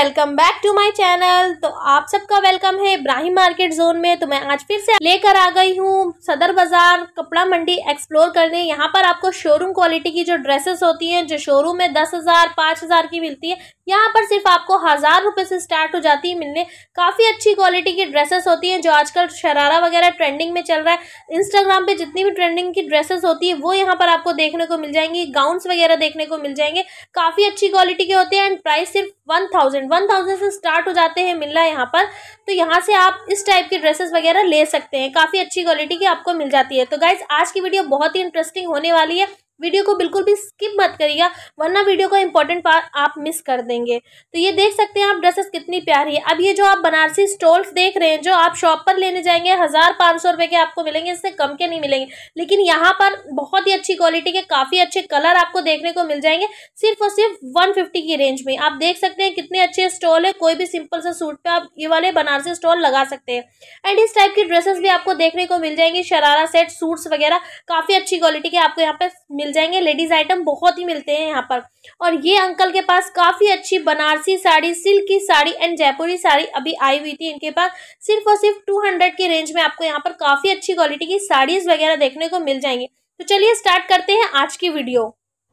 welcome back to my channel तो आप सबका वेलकम है इब्राहिम मार्केट जोन में तो मैं आज फिर से लेकर आ गई हूँ सदर बाजार कपड़ा मंडी एक्सप्लोर करने यहाँ पर आपको शोरूम क्वालिटी की जो ड्रेसेस होती हैं जो शोरूम में दस हज़ार पाँच हज़ार की मिलती है यहाँ पर सिर्फ आपको हज़ार रुपये से स्टार्ट हो जाती है मिलने काफ़ी अच्छी क्वालिटी की ड्रेसेस होती हैं जो आजकल शरारा वगैरह ट्रेंडिंग में चल रहा है इंस्टाग्राम पर जितनी भी ट्रेंडिंग की ड्रेसेस होती है वो यहाँ पर आपको देखने को मिल जाएंगी गाउन्स वगैरह देखने को मिल जाएंगे काफ़ी अच्छी क्वालिटी के होते हैं एंड प्राइस सिर्फ वन थाउजेंड वन थाउजेंड से स्टार्ट हो जाते हैं मिल रहा है यहाँ पर तो यहाँ से आप इस टाइप के ड्रेसेस वगैरह ले सकते हैं काफ़ी अच्छी क्वालिटी की आपको मिल जाती है तो गाइज आज की वीडियो बहुत ही इंटरेस्टिंग होने वाली है वीडियो को बिल्कुल भी स्किप मत करिएगा वरना वीडियो का इंपॉर्टेंट पार्ट आप मिस कर देंगे तो ये देख सकते हैं आप ड्रेसेस कितनी प्यारी है अब ये जो आप बनारसी स्टॉल्स देख रहे हैं जो आप शॉप पर लेने जाएंगे हज़ार पाँच सौ रुपये के आपको मिलेंगे इससे कम के नहीं मिलेंगे लेकिन यहाँ पर बहुत ही अच्छी क्वालिटी के काफ़ी अच्छे कलर आपको देखने को मिल जाएंगे सिर्फ और सिर्फ वन की रेंज में आप देख सकते हैं कितने अच्छे स्टॉल है कोई भी सिंपल सा सूट पर आप ये वाले बनारसी स्टॉल लगा सकते हैं एंड इस टाइप की ड्रेसेस भी आपको देखने को मिल जाएंगे शरारा सेट सूट्स वगैरह काफ़ी अच्छी क्वालिटी के आपको यहाँ पे मिल मिल जाएंगे लेडीज़ आइटम बहुत ही मिलते हैं यहाँ पर और ये अंकल के पास काफ़ी अच्छी बनारसी साड़ी सिल्क की साड़ी एंड जयपुरी साड़ी अभी आई हुई थी इनके पास सिर्फ और सिर्फ टू हंड्रेड की रेंज में आपको यहाँ पर काफ़ी अच्छी क्वालिटी की साड़ीज़ वगैरह देखने को मिल जाएंगे तो चलिए स्टार्ट करते हैं आज की वीडियो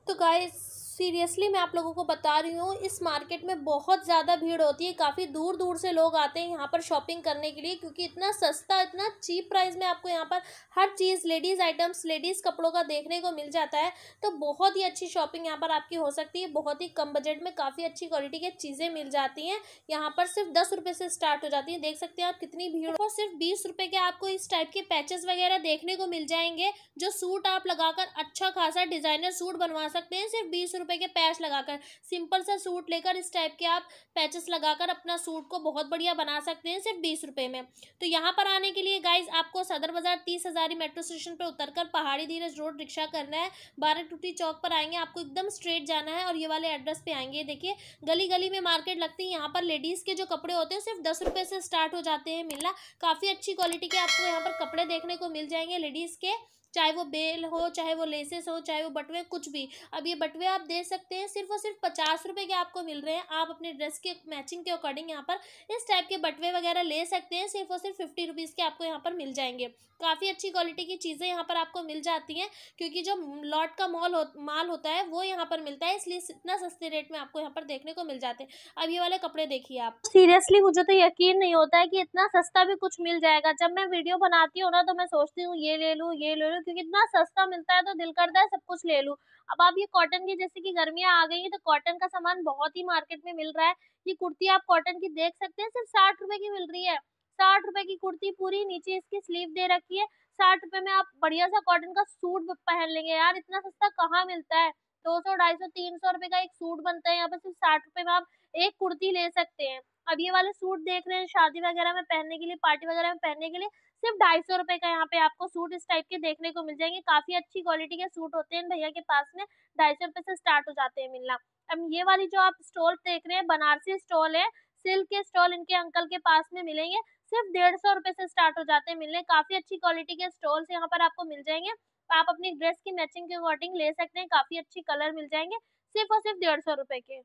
तो गाइस सीरियसली मैं आप लोगों को बता रही हूँ इस मार्केट में बहुत ज़्यादा भीड़ होती है काफ़ी दूर दूर से लोग आते हैं यहाँ पर शॉपिंग करने के लिए क्योंकि इतना सस्ता इतना चीप प्राइस में आपको यहाँ पर हर चीज़ लेडीज़ आइटम्स लेडीज़ कपड़ों का देखने को मिल जाता है तो बहुत ही अच्छी शॉपिंग यहाँ पर आपकी हो सकती है बहुत ही कम बजट में काफ़ी अच्छी क्वालिटी की चीज़ें मिल जाती हैं यहाँ पर सिर्फ दस रुपये से स्टार्ट हो जाती है देख सकते हैं आप कितनी भीड़ और सिर्फ बीस रुपये के आपको इस टाइप के पैचेस वगैरह देखने को मिल जाएंगे जो सूट आप लगाकर अच्छा खासा डिज़ाइनर सूट बनवा सकते हैं सिर्फ बीस रुपए के पैच लगाकर सिंपल सा सूट लेकर इस टाइप के आप पैचेस लगाकर अपना सूट को बहुत बढ़िया बना सकते हैं सिर्फ बीस रुपए में तो यहाँ पर आने के लिए गाइज आपको सदर बाजार तीस हजारी मेट्रो स्टेशन पर उतर कर पहाड़ी धीरज रोड रिक्शा करना है बारह टूटी चौक पर आएंगे आपको एकदम स्ट्रेट जाना है और ये वाले एड्रेस पे आएंगे देखिए गली गली में मार्केट लगती है यहाँ पर लेडीज़ के जो कपड़े होते हैं सिर्फ दस रुपये से स्टार्ट हो जाते हैं मिलना काफ़ी अच्छी क्वालिटी के आपको यहाँ पर कपड़े देखने को मिल जाएंगे लेडीज़ के चाहे वो बेल हो चाहे वो लेसेस हो चाहे वो बटवे कुछ भी अब ये बटवे आप दे सकते हैं सिर्फ और सिर्फ पचास रुपये के आपको मिल रहे हैं आप अपने ड्रेस के मैचिंग के अकॉर्डिंग यहाँ पर इस टाइप के बटवे वगैरह ले सकते हैं सिर्फ और सिर्फ फिफ्टी रुपीज़ के आपको यहाँ पर मिल जाएंगे काफ़ी अच्छी क्वालिटी की चीज़ें यहाँ पर आपको मिल जाती हैं क्योंकि जो लॉट का मॉल हो माल होता है वो यहाँ पर मिलता है इसलिए इतना सस्ते रेट में आपको यहाँ पर देखने को मिल जाते हैं अब ये वाले कपड़े देखिए आप सीरियसली मुझे तो यकीन नहीं होता है कि इतना सस्ता भी कुछ मिल जाएगा जब मैं वीडियो बनाती हूँ ना तो मैं सोचती हूँ ये ले लूँ ये ले लूँ क्योंकि इतना सस्ता मिलता है तो दिल करता है सब कुछ ले लूँ अब आप ये कॉटन की जैसे कि गर्मियाँ आ गई हैं तो कॉटन का सामान बहुत ही मार्केट में मिल रहा है ये कुर्ती आप कॉटन की देख सकते हैं सिर्फ साठ रुपए की मिल रही है साठ रुपए की कुर्ती पूरी नीचे इसकी स्लीव दे रखी है साठ रुपए में आप बढ़िया सा कॉटन का सूट पहन लेंगे यार इतना सस्ता कहाँ मिलता है दो सौ ढाई सौ तीन सौ रुपए का एक सूट बनता है यहाँ पर सिर्फ साठ रुपए में आप एक कुर्ती ले सकते हैं अब ये वाले सूट देख रहे हैं शादी वगैरह में पहनने के लिए पार्टी वगैरह में पहनने के लिए सिर्फ ढाई सौ रुपए का यहाँ पे आपको सूट इस टाइप के देखने को मिल जाएंगे काफी अच्छी क्वालिटी के सूट होते हैं भैया के पास में ढाई सौ रुपए से स्टार्ट हो जाते हैं मिलना अब ये वाली जो आप स्टॉल देख रहे हैं बनारसी स्टॉल है सिल्क के स्टॉल इनके अंकल के पास में मिलेंगे सिर्फ डेढ़ सौ रुपए से स्टार्ट हो जाते हैं मिलने काफी अच्छी क्वालिटी के स्टॉल्स यहाँ पर आपको मिल जाएंगे आप अपनी ड्रेस की मैचिंग के अकॉर्डिंग ले सकते हैं काफी अच्छी कलर मिल जाएंगे सिर्फ और सिर्फ डेढ़ सौ रुपए के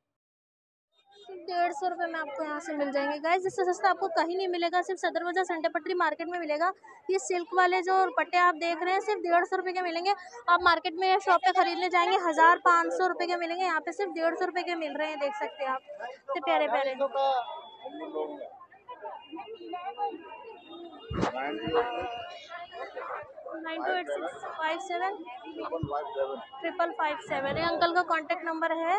सिर्फ डेढ़ सौ रुपये में आपको यहाँ से मिल जाएंगे गाइज इससे सस्ता आपको कहीं नहीं मिलेगा सिर्फ सदर बाजार सेंटर पटरी मार्केट में मिलेगा ये सिल्क वाले जो पट्टे आप देख रहे हैं सिर्फ डेढ़ सौ रुपये के मिलेंगे आप मार्केट में शॉप पे खरीदने जाएंगे हज़ार पाँच सौ रुपये के मिलेंगे यहाँ पे सिर्फ डेढ़ सौ रुपये के मिल रहे हैं देख सकते हैं आप इतने प्यारे प्यारे nine two eight six five seven triple five seven ये अंकल का कॉन्टेक्ट नंबर है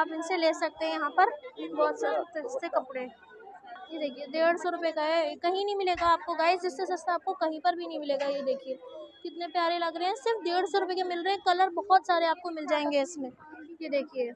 आप इनसे ले सकते हैं यहाँ पर बहुत सस्ते कपड़े ये देखिए डेढ़ सौ रुपये का है कहीं नहीं मिलेगा आपको गाइस जिससे सस्ता आपको कहीं पर भी नहीं मिलेगा ये देखिए कितने प्यारे लग रहे हैं सिर्फ डेढ़ सौ रुपये के मिल रहे हैं कलर बहुत सारे आपको मिल जाएंगे इसमें ये देखिए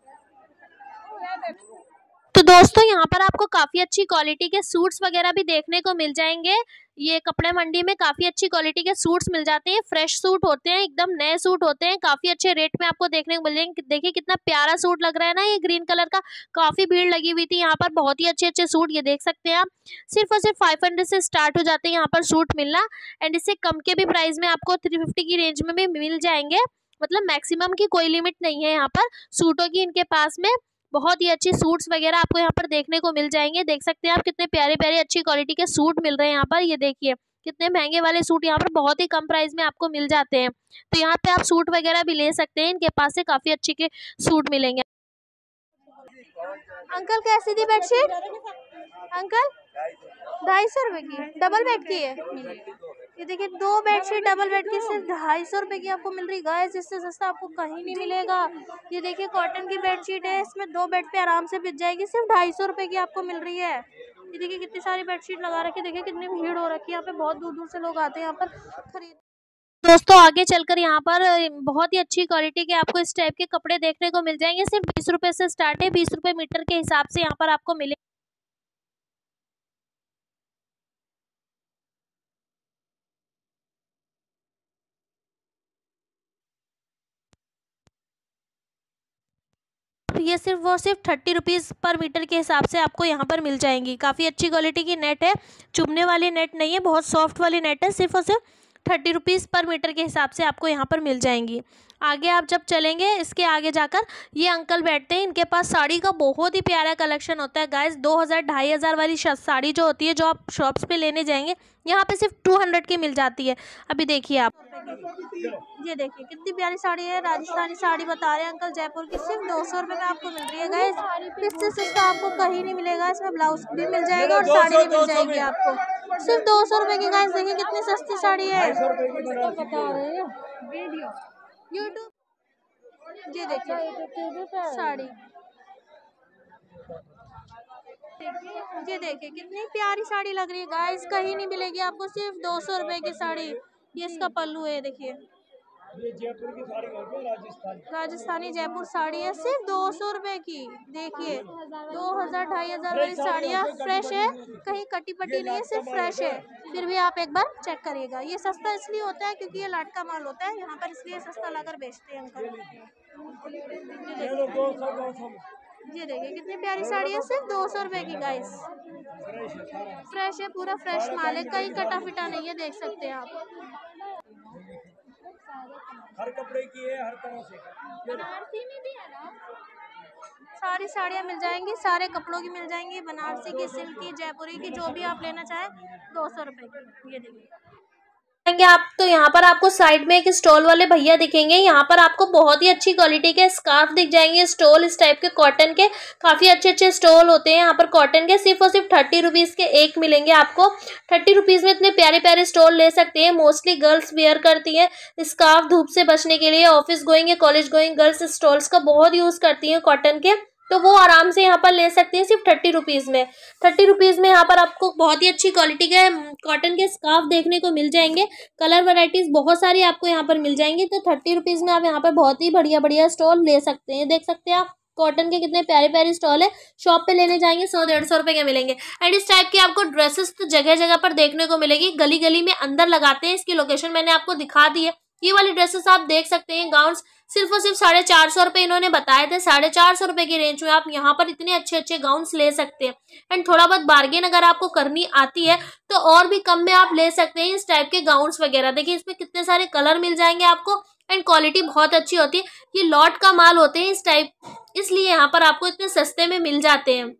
तो दोस्तों यहाँ पर आपको काफ़ी अच्छी क्वालिटी के सूट्स वगैरह भी देखने को मिल जाएंगे ये कपड़े मंडी में काफ़ी अच्छी क्वालिटी के सूट्स मिल जाते हैं फ्रेश सूट होते हैं एकदम नए सूट होते हैं काफ़ी अच्छे रेट में आपको देखने को मिल जाएंगे देखिए कितना प्यारा सूट लग रहा है ना ये ग्रीन कलर का काफ़ी भीड़ लगी हुई थी यहाँ पर बहुत ही अच्छे अच्छे सूट ये देख सकते हैं आप सिर्फ और सिर्फ फाइव हंड्रेड से स्टार्ट हो जाते हैं यहाँ पर सूट मिलना एंड इससे कम के भी प्राइस में आपको थ्री फिफ्टी की रेंज में भी मिल जाएंगे मतलब मैक्सिमम की कोई लिमिट नहीं है यहाँ पर सूटों की इनके पास में बहुत ही अच्छे सूट्स वगैरह आपको यहाँ पर देखने को मिल जाएंगे देख सकते हैं आप कितने प्यारे प्यारे अच्छी क्वालिटी के सूट मिल रहे हैं यहाँ पर ये देखिए कितने महंगे वाले सूट यहाँ पर बहुत ही कम प्राइस में आपको मिल जाते हैं तो यहाँ पे आप सूट वगैरह भी ले सकते हैं इनके पास से काफ़ी अच्छे के सूट मिलेंगे अंकल कैसी थी बेडशीट अंकल ढाई सौ रुपए की डबल बेड की है ये देखिए दो बेडशीट डबल बेड की सिर्फ ढाई सौ रुपए की आपको मिल रही गाय इससे सस्ता आपको कहीं नहीं मिलेगा ये देखिए कॉटन की बेडशीट है इसमें दो बेड पे आराम से बिज जाएगी सिर्फ ढाई सौ रुपए की आपको मिल रही है ये देखिए कितनी सारी बेडशीट लगा रखी है देखिए कितनी भीड़ हो रखी है यहाँ पे बहुत दूर दूर से लोग आते हैं यहाँ पर खरीद दोस्तों आगे चलकर यहाँ पर बहुत ही अच्छी क्वालिटी के आपको इस टाइप के कपड़े देखने को मिल जाएंगे सिर्फ बीस रुपए से स्टार्ट है बीस रुपए मीटर के हिसाब से यहाँ पर आपको मिले ये सिर्फ और सिर्फ थर्टी रुपीज़ पर मीटर के हिसाब से आपको यहाँ पर मिल जाएंगी काफ़ी अच्छी क्वालिटी की नेट है चुभने वाली नेट नहीं है बहुत सॉफ्ट वाली नेट है सिर्फ और सिर्फ थर्टी रुपीज़ पर मीटर के हिसाब से आपको यहाँ पर मिल जाएंगी आगे आप जब चलेंगे इसके आगे जाकर ये अंकल बैठते हैं इनके पास साड़ी का बहुत ही प्यारा कलेक्शन होता है गाइस दो हज़ार ढाई हज़ार वाली साड़ी जो होती है जो आप शॉप्स पे लेने जाएंगे यहाँ पे सिर्फ टू हंड्रेड की मिल जाती है अभी देखिए आप ये देखिए कितनी प्यारी साड़ी है राजस्थानी साड़ी बता रहे हैं अंकल जयपुर की सिर्फ दो सौ रुपये में आपको मिल रही है गाइस इससे सिर्फ तो आपको कहीं नहीं मिलेगा इसमें ब्लाउज भी मिल जाएगा और साड़ी भी मिल जाएगी आपको सिर्फ दो सौ रुपए की गाइस देखिए कितनी सस्ती साड़ी है ये देखिए साड़ी ये देखिए कितनी प्यारी साड़ी लग रही है गाइस कहीं नहीं मिलेगी आपको सिर्फ दो सौ रुपए की साड़ी ये इसका पल्लू है देखिए ये जयपुर की साड़ी राजस्थानी राजस्थानी जयपुर साड़ी है सिर्फ दो सौ रूपए की देखिए हाँ, दो हजार ढाई हजार वाली साड़ियाँ फ्रेश है कहीं कटी पटी नहीं है सिर्फ फ्रेश है फिर भी आप एक बार चेक करिएगा ये सस्ता इसलिए होता है क्योंकि ये लाटका माल होता है यहाँ पर इसलिए सस्ता लाकर बेचते हैं अंकल ये देखिए कितनी प्यारी साड़ी है सिर्फ दो सौ रुपए की गाइस फ्रेश है पूरा फ्रेश माल है कहीं कटा फिटा नहीं है देख सकते हैं आप हर कपड़े की है हर तरह से बनारसी में भी है सारी साड़ियाँ मिल जाएंगी सारे कपड़ों की मिल जाएंगी बनारसी की सिल्क की जयपुरी की जो भी आप लेना चाहें दो सौ रुपये की ये देखिए जाएंगे आप तो यहाँ पर आपको साइड में एक स्टॉल वाले भैया दिखेंगे यहाँ पर आपको बहुत ही अच्छी क्वालिटी के स्कार्फ दिख जाएंगे स्टॉल इस टाइप के कॉटन के काफ़ी अच्छे अच्छे स्टॉल होते हैं यहाँ पर कॉटन के सिर्फ और सिर्फ थर्टी रुपीज़ के एक मिलेंगे आपको थर्टी रुपीज़ में इतने प्यारे प्यारे स्टॉल ले सकते हैं मोस्टली गर्ल्स वेयर करती है स्कार्फ धूप से बचने के लिए ऑफिस गोइंग या कॉलेज गोइंग गर्ल्स स्टॉल्स का बहुत यूज़ करती है कॉटन के तो वो आराम से यहाँ पर ले सकते हैं सिर्फ थर्टी रुपीज़ में थर्टी रुपीज़ में यहाँ पर आपको बहुत ही अच्छी क्वालिटी के कॉटन हम्म, के स्काफ देखने को मिल जाएंगे कलर वराइटीज़ बहुत सारी आपको यहाँ पर मिल जाएंगी तो थर्टी रुपीज़ में आप यहाँ पर बहुत ही बढ़िया बढ़िया स्टॉल ले सकते हैं देख सकते हैं आप कॉटन के कितने प्यारे प्यारे स्टॉल है शॉप पे लेने जाएंगे सौ डेढ़ सौ रुपए के मिलेंगे एंड इस टाइप के आपको ड्रेसेस तो जगह जगह पर देखने को मिलेगी गली गली में अंदर लगाते हैं इसकी लोकेशन मैंने आपको दिखा दी है ये वाली ड्रेसेस आप देख सकते हैं गाउन्स सिर्फ और सिर्फ साढ़े चार सौ रुपये इन्होंने बताए थे साढ़े चार सौ रुपये की रेंज में आप यहाँ पर इतने अच्छे अच्छे गाउन्स ले सकते हैं एंड थोड़ा बहुत बार्गेन अगर आपको करनी आती है तो और भी कम में आप ले सकते हैं इस टाइप के गाउन्स वगैरह देखिए इसमें कितने सारे कलर मिल जाएंगे आपको एंड क्वालिटी बहुत अच्छी होती है ये लॉट का माल होते हैं इस टाइप इसलिए यहाँ पर आपको इतने सस्ते में मिल जाते हैं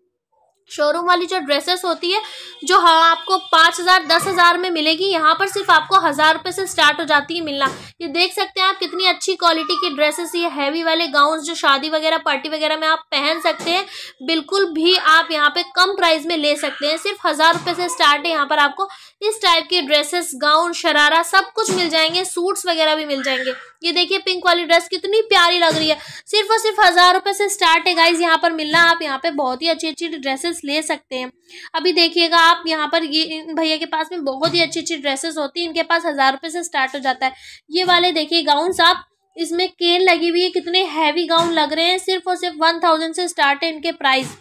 शोरूम वाली जो ड्रेसेस होती है जो हाँ आपको पाँच हज़ार दस हज़ार में मिलेगी यहाँ पर सिर्फ आपको हज़ार रुपये से स्टार्ट हो जाती है मिलना ये देख सकते हैं आप कितनी अच्छी क्वालिटी की ड्रेसेस ये हैवी वाले गाउन जो शादी वगैरह पार्टी वगैरह में आप पहन सकते हैं बिल्कुल भी आप यहाँ पे कम प्राइस में ले सकते हैं सिर्फ हज़ार रुपये से स्टार्ट है यहाँ पर आपको इस टाइप के ड्रेसेस गाउन शरारा सब कुछ मिल जाएंगे सूट्स वगैरह भी मिल जाएंगे ये देखिए पिंक वाली ड्रेस कितनी प्यारी लग रही है सिर्फ और सिर्फ हज़ार रुपये से स्टार्ट है गाइज यहाँ पर मिलना आप यहाँ पर बहुत ही अच्छी अच्छी ड्रेसेस ड्रेसेस ले सकते हैं अभी देखिएगा आप यहाँ पर ये इन भैया के पास में बहुत ही अच्छी अच्छी ड्रेसेस होती है इनके पास हज़ार रुपये से स्टार्ट हो जाता है ये वाले देखिए गाउन आप इसमें केन लगी हुई है कितने हैवी गाउन लग रहे हैं सिर्फ और सिर्फ वन थाउजेंड से स्टार्ट है इनके प्राइस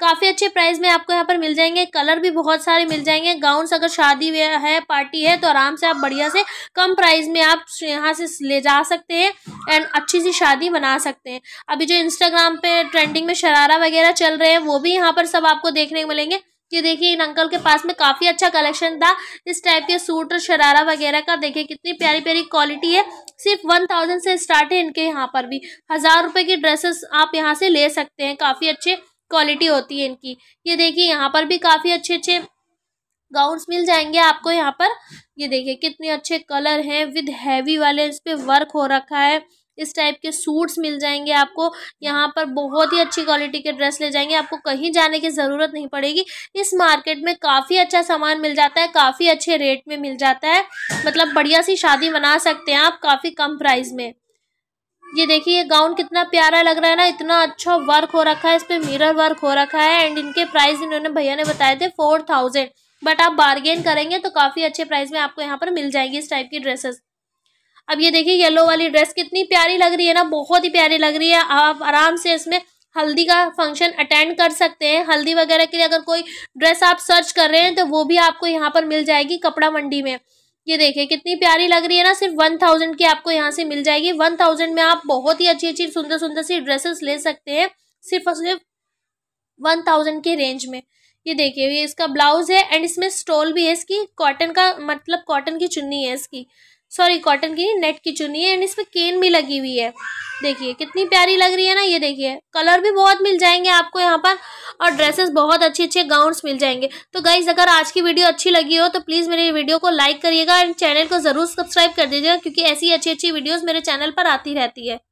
काफ़ी अच्छे प्राइस में आपको यहाँ पर मिल जाएंगे कलर भी बहुत सारे मिल जाएंगे गाउन्स अगर शादी है पार्टी है तो आराम से आप बढ़िया से कम प्राइस में आप यहाँ से ले जा सकते हैं एंड अच्छी सी शादी बना सकते हैं अभी जो इंस्टाग्राम पे ट्रेंडिंग में शरारा वगैरह चल रहे हैं वो भी यहाँ पर सब आपको देखने को मिलेंगे ये देखिए इन अंकल के पास में काफ़ी अच्छा कलेक्शन था इस टाइप के सूट और शरारा वगैरह का देखिए कितनी प्यारी प्यारी क्वालिटी है सिर्फ वन थाउजेंड से स्टार्ट है इनके यहाँ पर भी हज़ार रुपये की ड्रेसेस आप यहाँ से ले सकते हैं काफ़ी अच्छे क्वालिटी होती है इनकी ये देखिए यहाँ पर भी काफ़ी अच्छे अच्छे गाउन्स मिल जाएंगे आपको यहाँ पर ये देखिए कितने अच्छे कलर हैं विद हैवी वाले इस पर वर्क हो रखा है इस टाइप के सूट्स मिल जाएंगे आपको यहाँ पर बहुत ही अच्छी क्वालिटी के ड्रेस ले जाएंगे आपको कहीं जाने की ज़रूरत नहीं पड़ेगी इस मार्केट में काफ़ी अच्छा सामान मिल जाता है काफ़ी अच्छे रेट में मिल जाता है मतलब बढ़िया सी शादी मना सकते हैं आप काफ़ी कम प्राइस में ये देखिए ये गाउन कितना प्यारा लग रहा है ना इतना अच्छा वर्क हो रखा है इस पर मिरर वर्क हो रखा है एंड इनके प्राइस इन्होंने भैया ने बताए थे फोर थाउजेंड बट आप बार्गेन करेंगे तो काफ़ी अच्छे प्राइस में आपको यहाँ पर मिल जाएगी इस टाइप की ड्रेसेस अब ये देखिए येलो वाली ड्रेस कितनी प्यारी लग रही है ना बहुत ही प्यारी लग रही है आप आराम से इसमें हल्दी का फंक्शन अटेंड कर सकते हैं हल्दी वगैरह के लिए अगर कोई ड्रेस आप सर्च कर रहे हैं तो वो भी आपको यहाँ पर मिल जाएगी कपड़ा मंडी में ये देखें कितनी प्यारी लग रही है ना सिर्फ वन थाउजेंड की आपको यहाँ से मिल जाएगी वन थाउजेंड में आप बहुत ही अच्छी अच्छी सुंदर सुंदर सी ड्रेसेस ले सकते हैं सिर्फ और सिर्फ वन थाउजेंड के रेंज में ये देखिए ये इसका ब्लाउज है एंड इसमें स्टोल भी है इसकी कॉटन का मतलब कॉटन की चुन्नी है इसकी सॉरी कॉटन की नेट की चुनी है एंड इसमें केन भी लगी हुई है देखिए कितनी प्यारी लग रही है ना ये देखिए कलर भी बहुत मिल जाएंगे आपको यहाँ पर और ड्रेसेस बहुत अच्छे अच्छे गाउन्स मिल जाएंगे तो गाइज अगर आज की वीडियो अच्छी लगी हो तो प्लीज़ मेरे वीडियो को लाइक करिएगा एंड चैनल को ज़रूर सब्सक्राइब कर दीजिएगा क्योंकि ऐसी अच्छी अच्छी वीडियोज़ मेरे चैनल पर आती रहती है